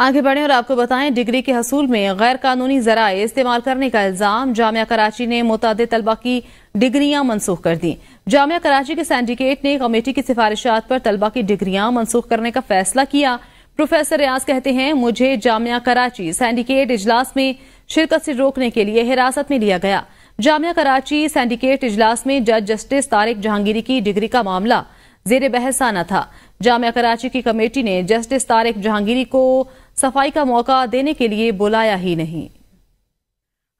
आगे बढ़ें और आपको बताएं डिग्री के हसूल में गैर कानूनी जराये इस्तेमाल करने का इल्जाम जामिया कराची ने मुतद तलबा की डिग्रियां मनसूख कर दी जामिया कराची के सिंडिकेट ने कमेटी की सिफारिशात पर तलबा की डिग्रियां मनसूख करने का फैसला किया प्रोफेसर रियाज कहते हैं मुझे जामिया कराची सिंडिकेट इजलास में शिरकत से रोकने के लिए हिरासत में लिया गया जामिया कराची सिंडिकेट इजलास में जज जस्टिस तारिक जहांगीरी की डिग्री का मामला जेर बहस आना था जामिया कराची की कमेटी ने जस्टिस तारिक जहांगीरी को सफाई का मौका देने के लिए बुलाया ही नहीं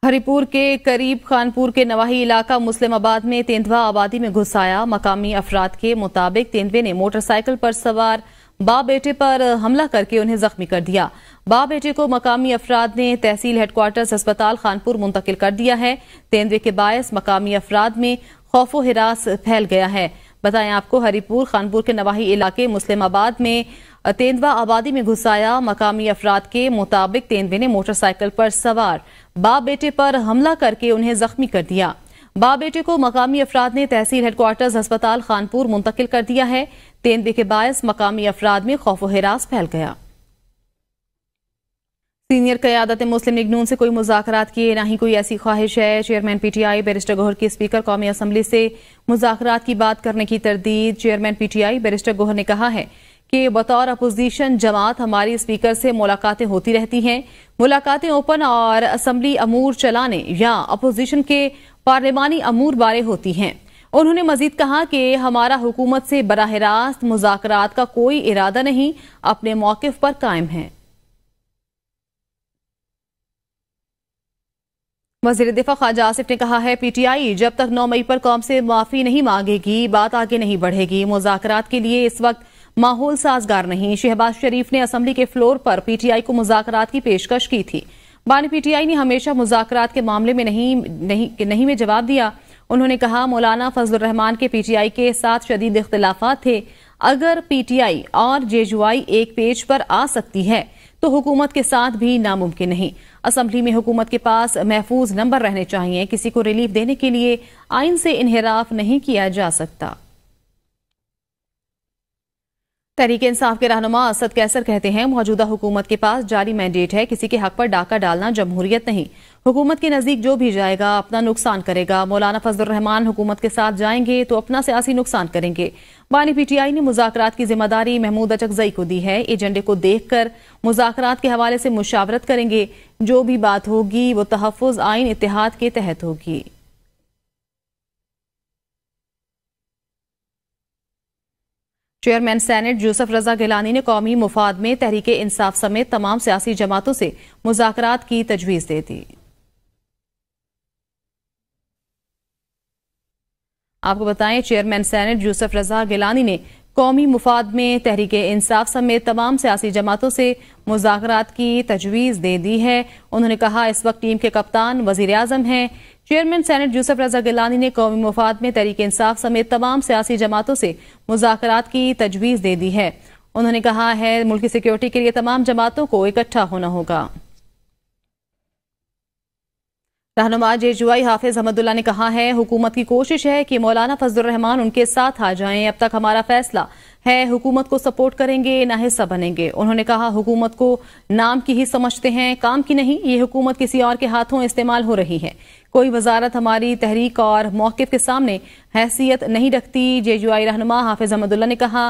हरिपुर के करीब खानपुर के नवाही इलाका मुस्लिम आबाद में तेंदवा आबादी में घुस आया मकामी अफराद के मुताबिक तेंदवे ने मोटरसाइकिल पर सवार बा बेटे पर हमला करके उन्हें जख्मी कर दिया बा बेटे को मकामी अफराद ने तहसील हेडक्वार्टर्स अस्पताल खानपुर मुंतकिल कर दिया है तेंदवे के बायस मकामी अफराद में खौफो हिरास फैल गया है बताएं आपको हरिपुर खानपुर के नवाही इलाके मुस्लिमाबाद में तेंदवा आबादी में घुसाया मकामी अफराद के मुताबिक तेंदवे ने मोटरसाइकिल पर सवार बाप बेटे पर हमला करके उन्हें जख्मी कर दिया बाप बेटे को मकामी अफराद ने तहसील हेडक्वार्टर्स अस्पताल खानपुर मुंतकिल कर दिया है तेंदवे के बायस मकामी अफराद में खौफ हिरास फैल गया सीनियर क्यादत मुस्लिम लीग नून से कोई मुजात किए ना ही कोई ऐसी ख्वाहिश है chairman P T I barrister Gohar की स्पीकर कौमी असम्बली से मुजाक की बात करने की तरदीद chairman P T I barrister Gohar ने कहा है कि बतौर अपोजिशन जमात हमारी स्पीकर से मुलाकातें होती रहती हैं मुलाकातें ओपन और असम्बली अमूर चलाने या अपोजिशन के पार्लियमानी अमूर बारे होती हैं उन्होंने मजीद कहा कि हमारा हुकूमत से बरह रास्त मुजात का कोई इरादा नहीं अपने मौकफ पर कायम है वजीर दिफा ख्वाजा आसिफ ने कहा है पीटीआई जब तक 9 मई पर कौम से माफी नहीं मांगेगी बात आगे नहीं बढ़ेगी मुजाकरात के लिए इस वक्त माहौल साजगार नहीं शहबाज शरीफ ने असम्बली के फ्लोर पर पीटीआई को मुजाकरात की पेशकश की थी बानी पीटीआई ने हमेशा मुजाकरात के मामले में नहीं नहीं, नहीं में जवाब दिया उन्होंने कहा मौलाना फजलरहमान के पीटीआई के साथ शदीद इख्तलाफा थे अगर पीटीआई और जेजुआई एक पेज पर आ सकती है तो हुकूमत के साथ भी नामुमकिन नहीं असम्बली में हुकूमत के पास महफूज नंबर रहने चाहिए किसी को रिलीफ देने के लिए आइन से इनहराफ नहीं किया जा सकता तहरीक इंसाफ के रहनुमा असद कैसर कहते हैं मौजूदा हुकूमत के पास जारी मैंडेट है किसी के हक पर डाका डालना जमहूरियत नहीं हुकूमत के नज़दीक जो भी जाएगा अपना नुकसान करेगा मौलाना फजलरहमान हुकूमत के साथ जाएंगे तो अपना सियासी नुकसान करेंगे बानी पीटीआई ने मुजाकरात की जिम्मेदारी महमूद अचकजई को दी है एजेंडे को देख कर मुजाकर के हवाले से मुशावरत करेंगे जो भी बात होगी वो तहफ़ आइन इतिहाद के तहत होगी चेयरमैन सैनेट यूसफ रजा गिलानी ने कौमी मुफाद में तहरीक इंसाफ समेत तमाम सियासी जमातों से मुजाकरात की तजवीज़ दे दी आपको बताएं चेयरमैन सैनेट यूसफ रजा गिलानी ने कौमी मुफाद में तहरीक इंसाफ समेत तमाम सियासी जमातों से मुजाकरात की तजवीज़ दे दी है उन्होंने कहा इस वक्त टीम के कप्तान वजीर अजम हैं चेयरमैन सैनेट यूसफ रजा गिलानी ने कौमी मुफाद में तहरीक इंसाफ समेत तमाम सियासी जमातों से मुजाकरात की तजवीज़ दे दी है उन्होंने कहा है मुल्क की सिक्योरिटी के लिए तमाम जमातों को इकट्ठा होना होगा रहनुमा जेजुआई हाफिज अहमदुल्ला ने कहा है हुकूमत की कोशिश है कि मौलाना फजलरहमान उनके साथ आ जाएं अब तक हमारा फैसला है हुकूमत को सपोर्ट करेंगे ना हिस्सा बनेंगे उन्होंने कहा हुकूमत को नाम की ही समझते हैं काम की नहीं ये हुकूमत किसी और के हाथों इस्तेमाल हो रही है कोई वजारत हमारी तहरीक और मौकफ के सामने हैसियत नहीं रखती जे आई रहनुमा हाफिज अहमदुल्ला ने कहा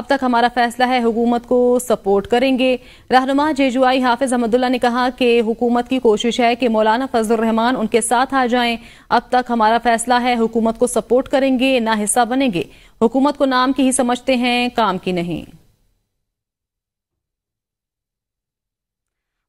अब तक हमारा फैसला है हुकूमत को सपोर्ट करेंगे रहनुमा जे आई हाफिज अहमदुल्ला ने कहा कि हुकूमत की कोशिश है कि मौलाना फजल रहमान उनके साथ आ जाएं अब तक हमारा फैसला है हुकूमत को सपोर्ट करेंगे ना हिस्सा बनेंगे हुकूमत को नाम की ही समझते हैं काम की नहीं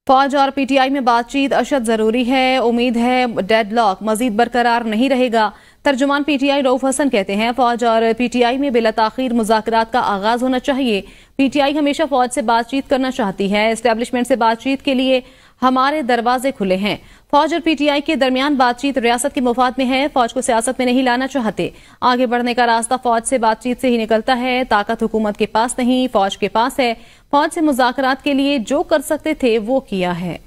फौज और पीटीआई में बातचीत अशद जरूरी है उम्मीद है डेडलॉक मजीद बरकरार नहीं रहेगा तर्जुमान पीटीआई रऊफ हसन कहते हैं फौज और पीटीआई में बिला तखिर मुजात का आगाज होना चाहिए पीटीआई हमेशा फौज से बातचीत करना चाहती है एस्टेब्लिशमेंट से बातचीत के लिए हमारे दरवाजे खुले हैं फौज और पीटीआई के दरमियान बातचीत रियासत के मुफाद में है फौज को सियासत में नहीं लाना चाहते आगे बढ़ने का रास्ता फौज से बातचीत से ही निकलता है ताकत हुकूमत के पास नहीं फौज के पास है फौज से मुजाकर के लिए जो कर सकते थे वो किया है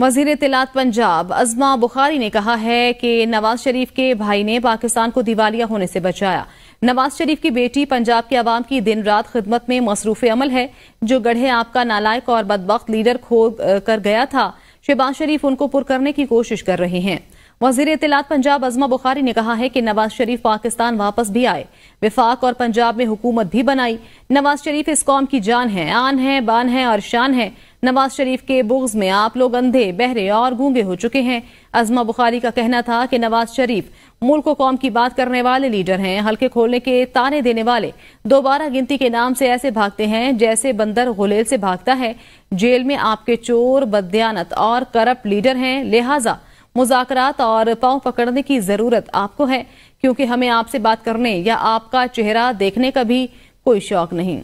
वजीर तिलात पंजाब अजमा बुखारी ने कहा है कि नवाज शरीफ के भाई ने पाकिस्तान को दिवालिया होने से बचाया नवाज शरीफ की बेटी पंजाब के आवाम की दिन रात खिदमत में मसरूफ अमल है जो गढ़े आपका नालायक और बदबक लीडर खो कर गया था शहबाज शरीफ उनको पुर करने की कोशिश कर रहे हैं वजीर इतलात पंजाब अजमा बुखारी ने कहा है कि नवाज शरीफ पाकिस्तान वापस भी आए विफाक और पंजाब में हुकूमत भी बनाई नवाज शरीफ इस कौम की जान है आन है बान है और शान है नवाज शरीफ के बुग्ज में आप लोग अंधे बहरे और गूंगे हो चुके हैं अजमा बुखारी का कहना था कि नवाज शरीफ मुल्क को कौम की बात करने वाले लीडर हैं हल्के खोलने के ताने देने वाले दोबारा गिनती के नाम से ऐसे भागते हैं जैसे बंदर गुलेल से भागता है जेल में आपके चोर बदयानत और करप्ट लीडर हैं लिहाजा मुजाकरात और पांव पकड़ने की जरूरत आपको है क्योंकि हमें आपसे बात करने या आपका चेहरा देखने का भी कोई शौक नहीं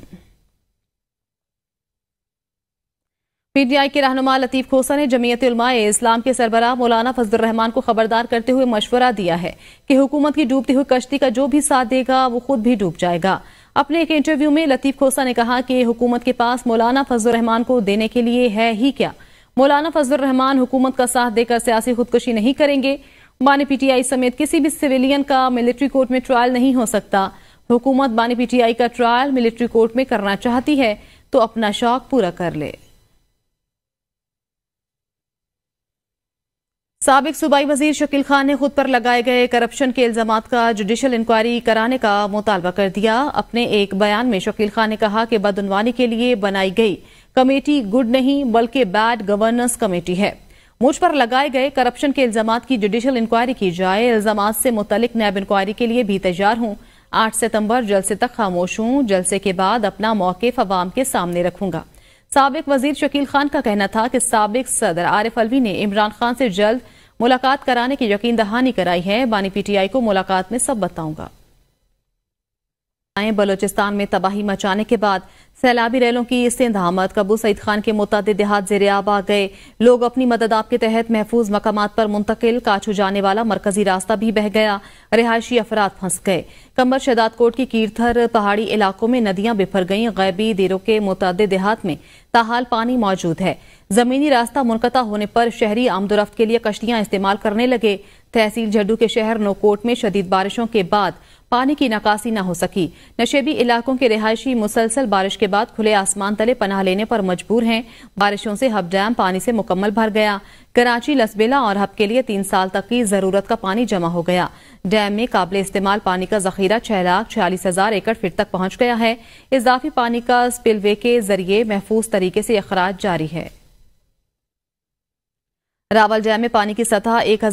पीटीआई के रहनुमा लतीफ खोसा ने जमीयत इस्लाम के सरबराह मौलाना फजल रहमान को खबरदार करते हुए मशवरा दिया है कि हुकूमत की डूबती हुई कश्ती का जो भी साथ देगा वो खुद भी डूब जाएगा अपने एक इंटरव्यू में लतीफ खोसा ने कहा कि हुकूमत के पास मौलाना फजल रहमान को देने के लिए है ही क्या मौलाना फजल रहमान हुकूमत का साथ देकर सियासी खुदकुशी नहीं करेंगे बानी पीटीआई समेत किसी भी सिविलियन का मिलिट्री कोर्ट में ट्रायल नहीं हो सकता हुकूमत बानी पीटीआई का ट्रायल मिलिट्री कोर्ट में करना चाहती है तो अपना शौक पूरा कर ले सबक सूबाई वजीर शकील खान ने खुद पर लगाए गए करप्शन के इल्जाम का जुडिशल इंक्वायरी कराने का मुतालबा कर दिया अपने एक बयान में शकील खान ने कहा कि बदनवानी के लिए बनाई गई कमेटी गुड नहीं बल्कि बैड गवर्नेंस कमेटी है मुझ पर लगाए गए करप्शन के इल्जाम की जुडिशल इंक्वायरी की जाए इल्जाम से मुतलिक नैब इंक्वायरी के लिए भी तैयार हूं आठ सितम्बर जलसे तक खामोश हूं जलसे के बाद अपना मौके अवाम के सामने रखूंगा सबक वजीर शकील खान का कहना था कि सबक सदर आरिफ अलवी ने इमरान खान से जल्द मुलाकात कराने की यकीन दहानी कराई है बानी पीटीआई को मुलाकात में सब बताऊंगा आए बलोचिस्तान में तबाही मचाने के बाद सैलाबी रैलों की सिंध आमद कबू सईद खान के मुतद देहात जेर आब आ गए लोग अपनी मदद आप के तहत महफूज मकाम पर मुंतकिल काछू जाने वाला मरकजी रास्ता भी बह गया रिहायशी अफराद फंस गए कंबर शहदाद कोट की कीर्थर पहाड़ी इलाकों में नदियां बिफर गईं गैबी देरों के मुतद देहात में ताहाल पानी मौजूद है जमीनी रास्ता मुनकता होने पर शहरी आमदोरफ्त के लिए कश्तियां इस्तेमाल करने लगे तहसील झड्डू के शहर नोकोट में शदीद बारिशों के बाद पानी की नकासी न हो सकी नशेबी इलाकों के रिहायशी मुसलसल बारिश के बाद खुले आसमान तले पनाह लेने पर मजबूर हैं बारिशों से हब डैम पानी से मुकम्मल भर गया कराची लसबेला और हब के लिए तीन साल तक की जरूरत का पानी जमा हो गया डैम में काबिल इस्तेमाल पानी का जखीरा छह लाख छियालीस हजार एकड़ फीट तक पहुंच गया है इजाफी पानी का स्पिलवे के जरिए महफूज तरीके से अखराज जारी है रावल डैम में पानी की सतह एक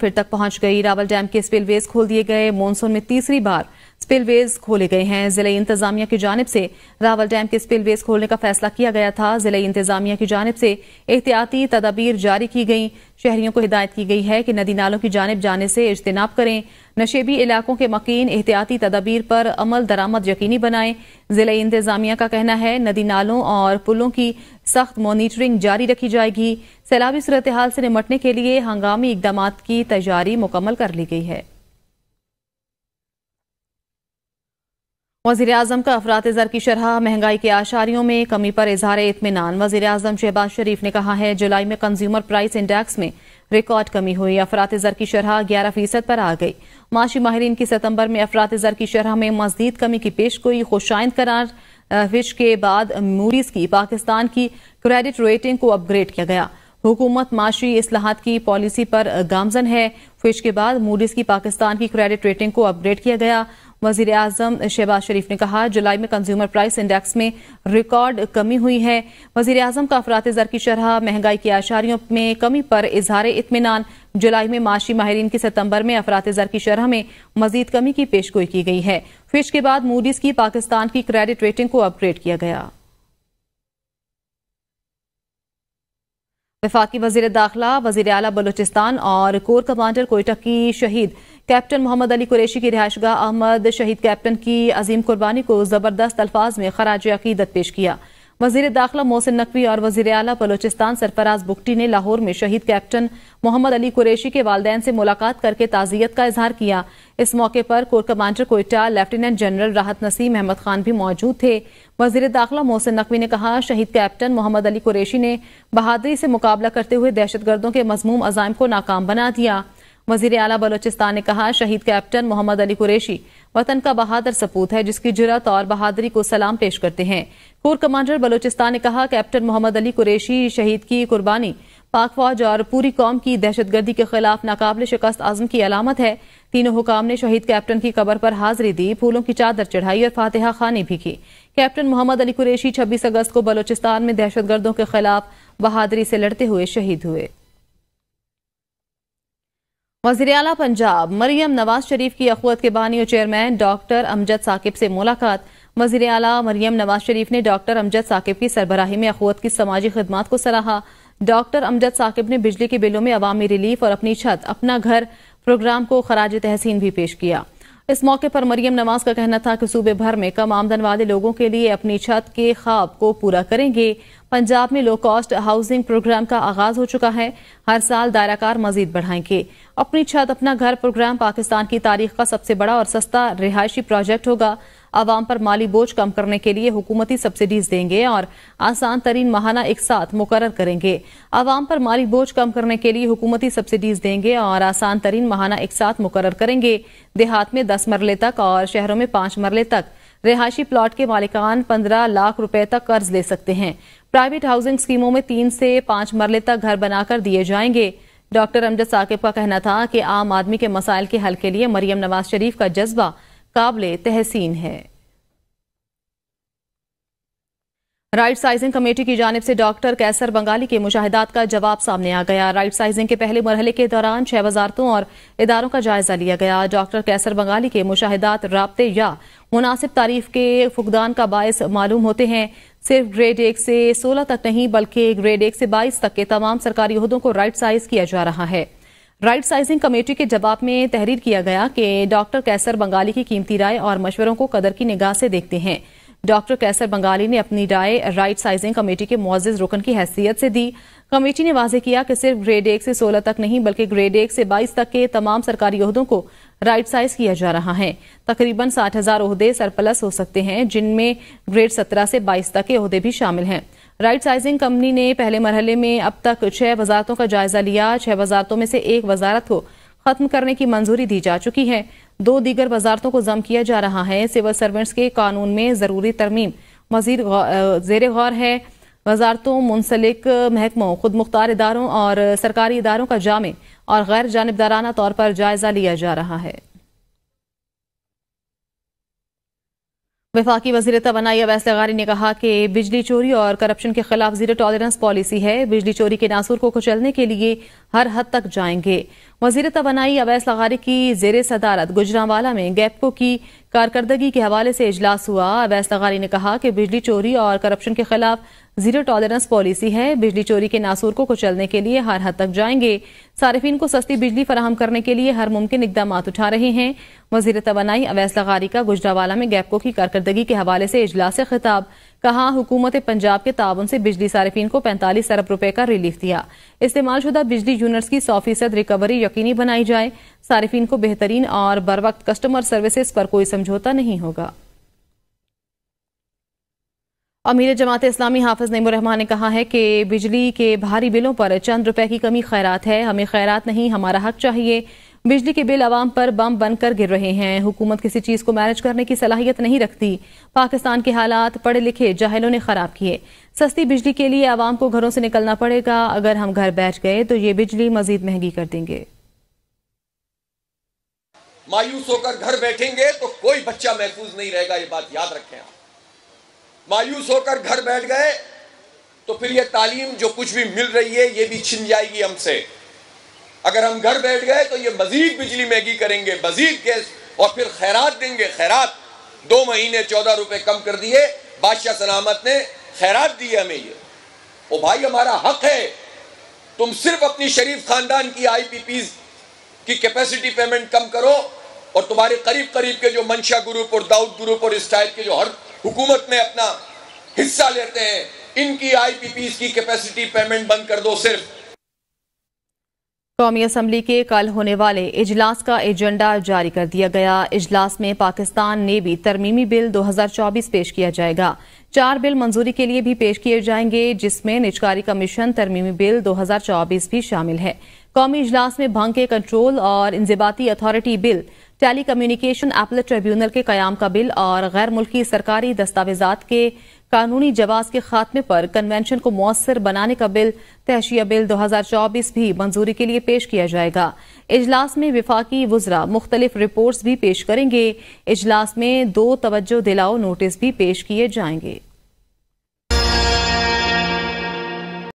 फीट तक पहुंच गई रावल डैम के स्पिलवेज खोल दिए गए मानसून में तीसरी बार स्पिलवेज खोले गए हैं जिले इंतजामिया की जानब से रावल डैम के स्पिलवेज खोलने का फैसला किया गया था जिले इंतजामिया की जानब से एहतियाती तदाबीर जारी की गई शहरियों को हिदायत की गई है कि नदी नालों की जानब जाने से इज्तनाब करें नशेबी इलाकों के मकीन एहतियाती तदाबीर पर अमल दरामद यकीनी बनाएं जिले इंतजामिया का कहना है नदी नालों और पुलों की सख्त मॉनिटरिंग जारी रखी जाएगी सैलाबी सूरत हाल से निमटने के लिए हंगामी इकदाम की तैयारी मुकम्मल कर ली गई है वजीर अजम का अफरात जर की शरह महंगाई के आशारियों में कमी पर इजहार इतमान वजीर अजम शहबाज शरीफ ने कहा है जुलाई में कंज्यूमर प्राइस इंडेक्स में रिकॉर्ड कमी हुई अफरात जर की शरह ग्यारह फीसद पर आ गई माशी माहरीन की सितंबर में अफरात जर की शरह में मजदीद कमी की पेश गोई खुशाइंद करार विश के बाद मूरीज की पाकिस्तान की क्रेडिट रेटिंग को अपग्रेड किया गया हुकूमत माशी असलाहत की पॉलिसी पर गामजन है फिश के बाद मूडीज की पाकिस्तान की क्रेडिट रेटिंग को अपग्रेड किया गया वजीर अजम शहबाज शरीफ ने कहा जुलाई में कंज्यूमर प्राइस इंडेक्स में रिकॉर्ड कमी हुई है वजीर अजम का अफरात जर की शरह महंगाई की आशारियों में कमी पर इजहार इतमान जुलाई में माशी माहरीन की सितंबर में अफरात जर की शरह में मजीद कमी की पेशगोई की गई है फिश के बाद मूडीज की पाकिस्तान की क्रेडिट रेटिंग को अपग्रेड किया गया वफाकी वजीर दाखिला वजीर अला बलोचिस्तान और कोर कमांडर कोयटा की शहीद कैप्टन मोहम्मद अली कुरेशी की रिहायशगा अहमद शहीद कैप्टन की अजीम कुर्बानी को जबरदस्त अल्फाज में खराज अकीदत पेश किया वजीर दाखिला मोहसिन नकवी और वजीर अला बलोचिस्तान सरफराज बुकटी ने लाहौर में शहीद कैप्टन मोहम्मद अली कुरैशी के वालदेन से मुलाकात करके ताजियत का इजहार किया इस मौके पर core commander Quetta lieutenant general Rahat Naseem Ahmad Khan भी मौजूद थे वजीर दाखिला मोहसिन नकवी ने कहा शहीद कैप्टन मोहम्मद अली कुरैशी ने बहादरी से मुकाबला करते हुए दहशतगर्दों के मजमूम अजायम को नाकाम बना दिया वजीर अला बलोचिस्तान ने कहा शहीद कैप्टन मोहम्मद अली कुरेशी वतन का बहादुर सपूत है जिसकी जुरत और बहादुरी को सलाम पेश करते हैं कोर कमांडर बलोचिस्तान ने कहा कैप्टन मोहम्मद अली कुरेशी शहीद की कुर्बानी पाक फौज और पूरी कौम की दहशतगर्दी के खिलाफ नाकाबले शिकस्त आजम की अलामत है तीनों हुकाम ने शहीद कैप्टन की कबर पर हाजिरी दी फूलों की चादर चढ़ाई और फातिहा खानी भी की कैप्टन मोहम्मद अली कुरेशी छब्बीस अगस्त को बलोचिस्तान में दहशतगर्दों के खिलाफ बहादुरी से लड़ते हुए शहीद हुए वजीर अला पंजाब मरियम नवाज शरीफ की अखवत के बानी चेयरमैन डॉक्टर अमजद साकिब से मुलाकात वजीर अला मरियम नवाज शरीफ ने डॉक्टर अमजद साकिब की सरबराही में अखवत की समाजी खदमात को सराहा डॉक्टर अमजद साकिब ने बिजली के बिलों में अवामी रिलीफ और अपनी छत अपना घर प्रोग्राम को खराज तहसीन भी पेश किया इस मौके पर मरियम नवाज का कहना था कि सूबे भर में कम आमदन वाले लोगों के लिए अपनी छत के ख्वाब को पूरा करेंगे पंजाब में लो कॉस्ट हाउसिंग प्रोग्राम का आगाज हो चुका है हर साल दायराकार मजीद बढ़ाएंगे अपनी छत अपना घर प्रोग्राम पाकिस्तान की तारीख का सबसे बड़ा और सस्ता रिहायशी प्रोजेक्ट होगा आवाम पर माली बोझ कम करने के लिए हुकूमती सब्सिडीज देंगे और आसान तरीन महाना एक साथ मुकर करेंगे आवाम पर माली बोझ कम करने के लिए हुकूमती सब्सिडीज देंगे और आसान तरीन महाना एक साथ मुकर करेंगे देहात में दस मरले तक और शहरों में पांच मरले तक रिहायशी प्लाट के मालिकान पंद्रह लाख रूपये तक कर्ज ले सकते हैं प्राइवेट हाउसिंग स्कीमों में तीन से पांच मरले तक घर बनाकर दिए जाएंगे डॉक्टर अमजद साकिब का कहना था कि आम आदमी के मसाइल के हल के लिए मरियम नवाज शरीफ का जज्बा काबिल तहसीन है राइट साइजिंग कमेटी की जानब से डॉक्टर कैसर बंगाली के मुशाहदात का जवाब सामने आ गया राइट साइजिंग के पहले मरहले के दौरान छह वजारतों और इदारों का जायजा लिया गया डॉक्टर कैसर बंगाली के मुशाहदात रबते या मुनासिब तारीफ के फुकदान का बायस मालूम होते हैं सिर्फ ग्रेड एक से सोलह तक नहीं बल्कि ग्रेड एक से बाईस तक के तमाम सरकारी अहदों को राइट साइज किया जा रहा है राइट साइजिंग कमेटी के जवाब में तहरीर किया गया कि डॉक्टर कैसर बंगाली की कीमती राय और मशवरों को कदर की निगाह से देखते हैं डॉक्टर कैसर बंगाली ने अपनी राय राइट साइजिंग कमेटी के मुआज रुकन की हैसियत से दी कमेटी ने वाजे किया कि सिर्फ ग्रेड एक से सोलह तक नहीं बल्कि ग्रेड एक से बाईस तक के तमाम सरकारी अहदों को राइट साइज किया जा रहा है तकरीबन साठ हजार अहदे सरप्लस हो सकते हैं जिनमें ग्रेड सत्रह से बाईस तक के अहदे भी शामिल हैं राइट साइजिंग कंपनी ने पहले मरहले में अब तक छह वजारतों का जायजा लिया छह वजारतों में से एक वजारत को खत्म करने की मंजूरी दी जा चुकी है दो दीगर वजारतों को जम किया जा रहा है सिविल सर्वेंट्स के कानून में ज़रूरी तरमीम मजीद जेर गौर है वजारतों मुंसलिक महकमों खुद मुख्तार इदारों और सरकारी इदारों का जामे और गैर जानबदाराना तौर पर जायजा लिया जा रहा है विफाकी वजीर तवानाई अवैस लगारी ने कहा कि बिजली चोरी और करप्शन के खिलाफ जीरो टॉलरेंस पॉलिसी है बिजली चोरी के नासुर को कुचलने के लिए हर हद तक जाएंगे वजीर तवानाई अवैस लगारी की जेर सदारत गुजरावाला में गैपको की कारकर्दगी के हवाले से इजलास हुआ अवैस नगारी ने कहा कि बिजली चोरी और करप्शन के खिलाफ जीरो टॉलरेंस पॉलिसी है बिजली चोरी के नासूर को चलने के लिए हर हद तक जाएंगे सार्फिन को सस्ती बिजली फराहम करने के लिए हर मुमकिन इकदाम उठा रहे हैं वजीर तोनाई अवैस लगारी का गुजरावाला में गैपको की कारकर्दगी के हवाले से इजलास खिताब कहा हुकूमत पंजाब के ताबन से बिजली सार्फिन को पैंतालीस अरब रुपए का रिलीफ दिया इस्तेमाल शुदा बिजली यूनिट्स की सौ फीसद रिकवरी यकीनी बनाई जाए सार्फिन को बेहतरीन और बर वक्त कस्टमर सर्विसेज पर कोई समझौता नहीं होगा अमीर जमात इस्लामी हाफिज रहमान ने कहा है कि बिजली के भारी बिलों पर चंद रुपए की कमी खैरात है हमें खैरात नहीं हमारा हक चाहिए बिजली के बिल आवाम पर बम बनकर गिर रहे हैं हुकूमत किसी चीज़ को मैनेज करने की सलाहियत नहीं रखती पाकिस्तान के हालात पढ़े लिखे जाहिलों ने ख़राब किए सस्ती बिजली के लिए आवाम को घरों से निकलना पड़ेगा अगर हम घर बैठ गए तो ये बिजली मजीद महंगी कर देंगे मायूस होकर घर बैठेंगे तो कोई बच्चा महफूज नहीं रहेगा ये बात याद रखें आप मायूस होकर घर बैठ गए तो फिर ये तालीम जो कुछ भी मिल रही है ये भी छिन जाएगी हमसे अगर हम घर बैठ गए तो ये मजीद बिजली महंगी करेंगे मजीद गैस और फिर खैरात देंगे खैरात दो महीने चौदह रुपए कम कर दिए बादशाह सलामत ने खैरात दी हमें ये ओ भाई हमारा हक है तुम सिर्फ अपनी शरीफ खानदान की आई पी पी की कैपेसिटी पेमेंट कम करो और तुम्हारे करीब करीब के जो मंशा ग्रुप और दाऊद ग्रुप और इस टाइप के जो हर हुकूमत में अपना हिस्सा लेते हैं इनकी आई पी पी की कैपेसिटी पेमेंट बंद कर दो सिर्फ कौमी असम्बली के कल होने वाले इजलास का एजेंडा जारी कर दिया गया इजलास में पाकिस्तान ने भी तरमीमी बिल 2024 पेश किया जाएगा चार बिल मंजूरी के लिए भी पेश किए जाएंगे जिसमें निचकारी कमीशन तरमीमी बिल 2024 भी शामिल है कौमी इजलास में भंग के कंट्रोल और इंजबाती authority bill telecommunication appellate tribunal के क्याम का बिल और गैर मुल्की सरकारी दस्तावेजात के कानूनी जवाब के खात्मे पर कन्वेंशन को मौसर बनाने का बिल तहशिया बिल 2024 भी मंजूरी के लिए पेश किया जाएगा इजलास में विफाकी वजरा मुख्तलिफ रिपोर्ट्स भी पेश करेंगे इजलास में दो तवज्जो दिलाओ नोटिस भी पेश किए जाएंगे